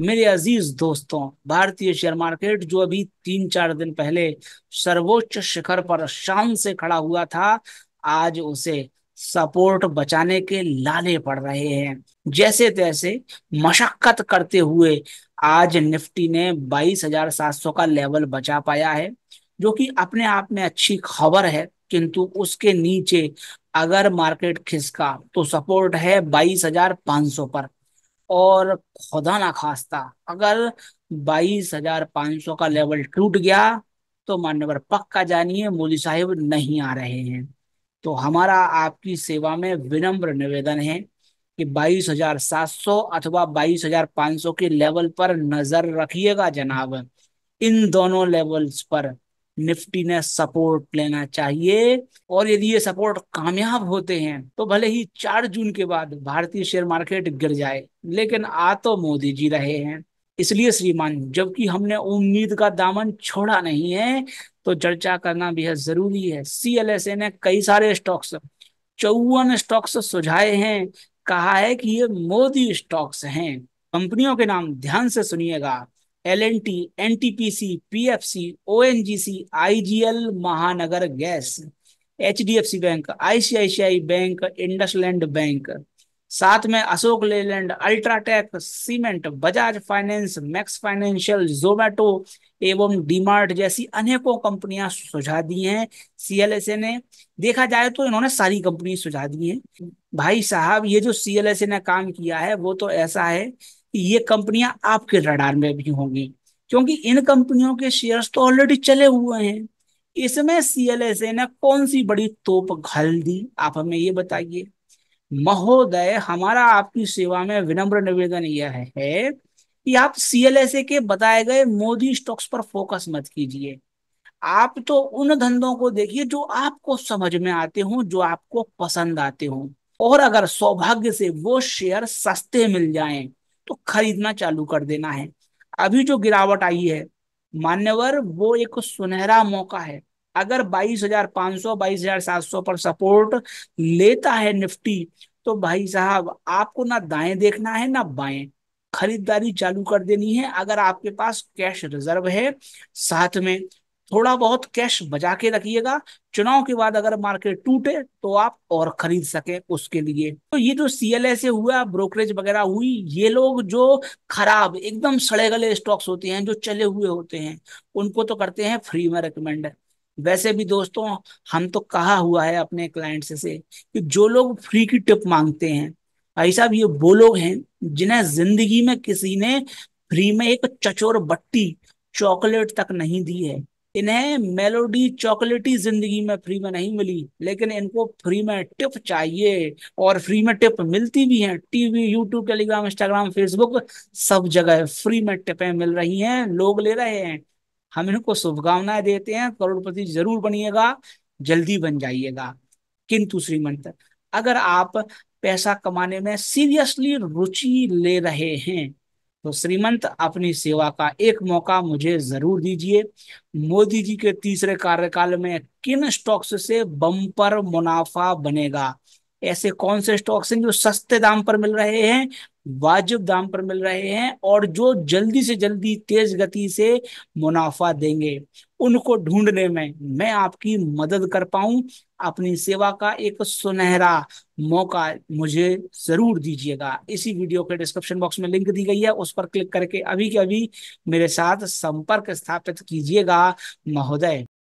मेरे अजीज दोस्तों भारतीय शेयर मार्केट जो अभी तीन चार दिन पहले सर्वोच्च शिखर पर शान से खड़ा हुआ था आज उसे सपोर्ट बचाने के लाले पड़ रहे हैं जैसे तैसे मशक्कत करते हुए आज निफ्टी ने 22,700 का लेवल बचा पाया है जो कि अपने आप में अच्छी खबर है किंतु उसके नीचे अगर मार्केट खिसका तो सपोर्ट है 22,500 पर और खुदा ना खास्ता अगर बाईस हजार पाँच सौ का लेवल टूट गया तो मान्यवर पक्का जानिए मोदी साहिब नहीं आ रहे हैं तो हमारा आपकी सेवा में विनम्र निवेदन है कि 22,700 अथवा 22,500 के लेवल पर नजर रखिएगा जनाब इन दोनों लेवल्स पर निफ्टी ने सपोर्ट लेना चाहिए और यदि ये सपोर्ट कामयाब होते हैं तो भले ही चार जून के बाद भारतीय शेयर मार्केट गिर जाए लेकिन आ तो मोदी जी रहे हैं इसलिए श्रीमान जबकि हमने उम्मीद का दामन छोड़ा नहीं है तो चर्चा करना बेहद जरूरी है ए ने कई सारे स्टॉक्स चौवन स्टॉक्स सुझाए हैं कहा है कि ये मोदी स्टॉक्स हैं कंपनियों के नाम ध्यान से सुनिएगा L N T N T P C P F C O N G C I G L Mahanagar gas H D F C bank ICICI bank IndusInd bank साथ में Ashok Leyland UltraTech cement Bajaj finance Max financial Zomato एवं डीमार्ट जैसी अनेकों कंपनियां सुझा दी हैं सीएलएसए ने देखा जाए तो इन्होंने सारी कंपनी सुझा दी हैं भाई साहब ये जो सीएलएसए ने काम किया है वो तो ऐसा है ये कंपनियां आपके रडार में भी होंगी क्योंकि इन कंपनियों के शेयर्स तो ऑलरेडी चले हुए हैं इसमें सीएलएसए ने कौन सी बड़ी तोप घल दी आप हमें ये बताइए महोदय हमारा आपकी सेवा में विनम्र निवेदन यह है कि आप सीएलएसए के बताए गए मोदी स्टॉक्स पर फोकस मत कीजिए आप तो उन धंधों को देखिए जो आपको समझ में आते हो जो आपको पसंद आते हो और अगर सौभाग्य से वो शेयर सस्ते मिल जाएं तो खरीदना चालू कर देना है अभी जो गिरावट आई है मान्यवर वो एक सुनहरा मौका है अगर 22,500 22,700 पर सपोर्ट लेता है निफ्टी तो भाई साहब आपको ना दाएं देखना है ना बाएं खरीदारी चालू कर देनी है अगर आपके पास कैश रिजर्व है साथ में थोड़ा बहुत कैश बजा के रखिएगा चुनाव के बाद अगर मार्केट टूटे तो आप और खरीद सके उसके लिए तो ये जो सी एल से हुआ ब्रोकरेज वगैरह हुई ये लोग जो खराब एकदम सड़े गले स्टॉक्स होते हैं जो चले हुए होते हैं उनको तो करते हैं फ्री में रिकमेंड वैसे भी दोस्तों हम तो कहा हुआ है अपने क्लाइंट्स से कि जो लोग फ्री की टिप मांगते हैं भाई साहब ये वो लोग हैं जिन्हें जिंदगी में किसी ने फ्री में एक चचोर बट्टी चॉकलेट तक नहीं दी है इन्हें मेलोडी चॉकलेटी जिंदगी में फ्री में नहीं मिली लेकिन इनको फ्री में टिप चाहिए और फ्री में टिप मिलती भी है TV YouTube Telegram Instagram Facebook सब जगह फ्री में टिपें मिल रही हैं लोग ले रहे हैं हम इनको शुभकामनाएं देते हैं करोड़पति जरूर बनिएगा जल्दी बन जाइएगा किंतु श्रीमंत अगर आप पैसा कमाने में सीरियसली रुचि ले रहे हैं तो श्रीमंत अपनी सेवा का एक मौका मुझे जरूर दीजिए मोदी जी के तीसरे कार्यकाल में किन स्टॉक्स से बम्पर मुनाफा बनेगा ऐसे कौन से स्टॉक्स हैं जो सस्ते दाम पर मिल रहे हैं वाजिब दाम पर मिल रहे हैं और जो जल्दी से जल्दी तेज गति से मुनाफा देंगे उनको ढूंढने में मैं आपकी मदद कर पाऊं अपनी सेवा का एक सुनहरा मौका मुझे जरूर दीजिएगा इसी वीडियो के डिस्क्रिप्शन बॉक्स में लिंक दी गई है उस पर क्लिक करके अभी के अभी मेरे साथ संपर्क स्थापित कीजिएगा महोदय